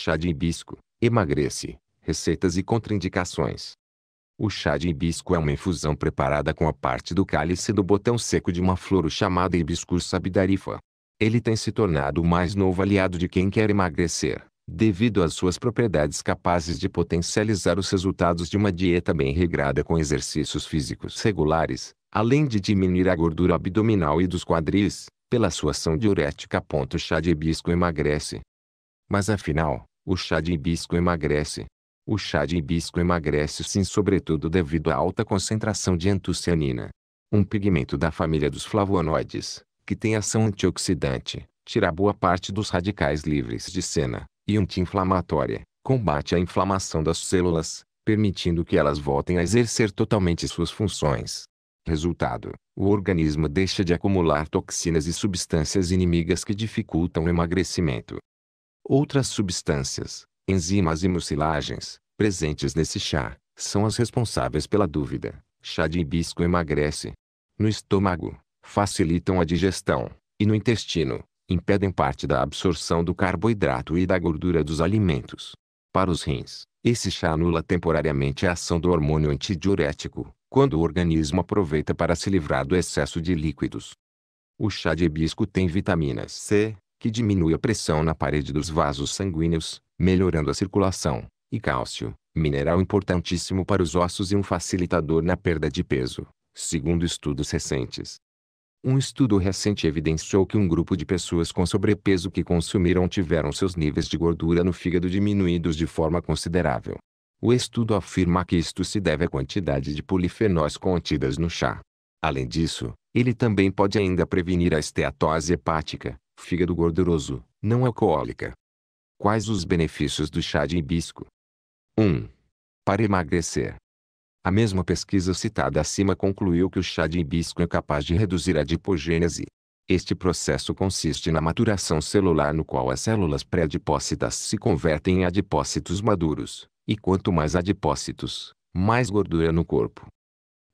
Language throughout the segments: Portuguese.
Chá de hibisco, emagrece. Receitas e contraindicações. O chá de hibisco é uma infusão preparada com a parte do cálice do botão seco de uma flor chamada hibiscus sabidarifa. Ele tem se tornado o mais novo aliado de quem quer emagrecer, devido às suas propriedades capazes de potencializar os resultados de uma dieta bem regrada com exercícios físicos regulares, além de diminuir a gordura abdominal e dos quadris, pela sua ação diurética. O chá de hibisco emagrece. Mas afinal, o chá de hibisco emagrece. O chá de hibisco emagrece sim sobretudo devido à alta concentração de antucianina, um pigmento da família dos flavonoides, que tem ação antioxidante, tira boa parte dos radicais livres de sena, e anti-inflamatória, combate a inflamação das células, permitindo que elas voltem a exercer totalmente suas funções. Resultado: o organismo deixa de acumular toxinas e substâncias inimigas que dificultam o emagrecimento. Outras substâncias, enzimas e mucilagens, presentes nesse chá, são as responsáveis pela dúvida. Chá de hibisco emagrece. No estômago, facilitam a digestão, e no intestino, impedem parte da absorção do carboidrato e da gordura dos alimentos. Para os rins, esse chá anula temporariamente a ação do hormônio antidiurético, quando o organismo aproveita para se livrar do excesso de líquidos. O chá de hibisco tem vitaminas C, que diminui a pressão na parede dos vasos sanguíneos, melhorando a circulação, e cálcio, mineral importantíssimo para os ossos e um facilitador na perda de peso, segundo estudos recentes. Um estudo recente evidenciou que um grupo de pessoas com sobrepeso que consumiram tiveram seus níveis de gordura no fígado diminuídos de forma considerável. O estudo afirma que isto se deve à quantidade de polifenóis contidas no chá. Além disso, ele também pode ainda prevenir a esteatose hepática, Fígado gorduroso, não alcoólica. Quais os benefícios do chá de hibisco? 1. Para emagrecer. A mesma pesquisa citada acima concluiu que o chá de hibisco é capaz de reduzir a adipogênese. Este processo consiste na maturação celular no qual as células pré-adipócitas se convertem em adipócitos maduros, e quanto mais adipócitos, mais gordura no corpo.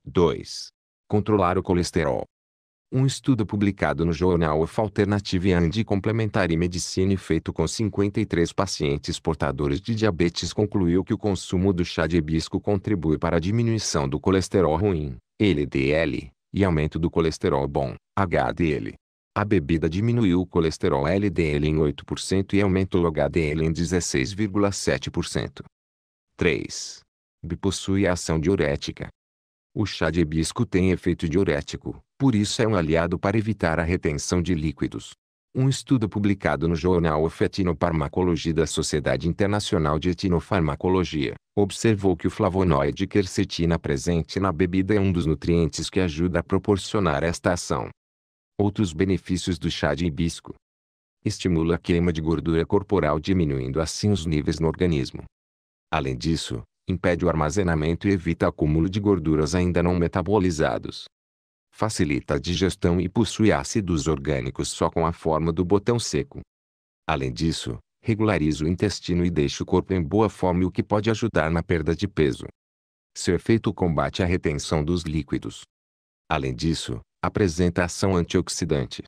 2. Controlar o colesterol. Um estudo publicado no jornal of Alternative and Complementary Medicine feito com 53 pacientes portadores de diabetes concluiu que o consumo do chá de hibisco contribui para a diminuição do colesterol ruim, LDL, e aumento do colesterol bom, HDL. A bebida diminuiu o colesterol LDL em 8% e aumentou o HDL em 16,7%. 3. B possui ação diurética. O chá de hibisco tem efeito diurético, por isso é um aliado para evitar a retenção de líquidos. Um estudo publicado no jornal of Etinofarmacology da Sociedade Internacional de Etinofarmacologia, observou que o flavonoide quercetina presente na bebida é um dos nutrientes que ajuda a proporcionar esta ação. Outros benefícios do chá de hibisco. Estimula a queima de gordura corporal diminuindo assim os níveis no organismo. Além disso, impede o armazenamento e evita acúmulo de gorduras ainda não metabolizados. Facilita a digestão e possui ácidos orgânicos só com a forma do botão seco. Além disso, regulariza o intestino e deixa o corpo em boa forma o que pode ajudar na perda de peso. Seu efeito combate a retenção dos líquidos. Além disso, apresenta ação antioxidante.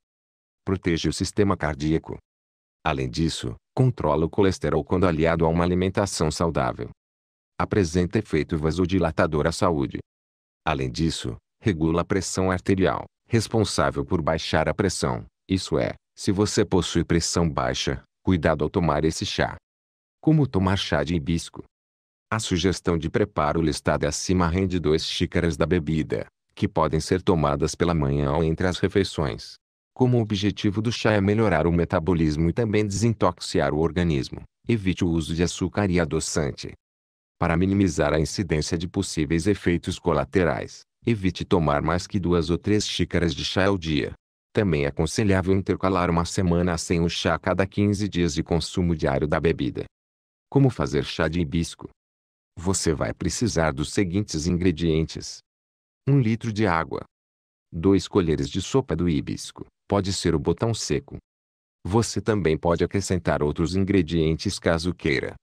Protege o sistema cardíaco. Além disso, controla o colesterol quando aliado a uma alimentação saudável apresenta efeito vasodilatador à saúde. Além disso, regula a pressão arterial, responsável por baixar a pressão, isso é, se você possui pressão baixa, cuidado ao tomar esse chá. Como tomar chá de hibisco? A sugestão de preparo listada acima rende duas xícaras da bebida, que podem ser tomadas pela manhã ou entre as refeições. Como o objetivo do chá é melhorar o metabolismo e também desintoxicar o organismo, evite o uso de açúcar e adoçante. Para minimizar a incidência de possíveis efeitos colaterais, evite tomar mais que duas ou três xícaras de chá ao dia. Também é aconselhável intercalar uma semana sem o chá a cada 15 dias de consumo diário da bebida. Como fazer chá de hibisco? Você vai precisar dos seguintes ingredientes: 1 litro de água, 2 colheres de sopa do hibisco, pode ser o botão seco. Você também pode acrescentar outros ingredientes caso queira,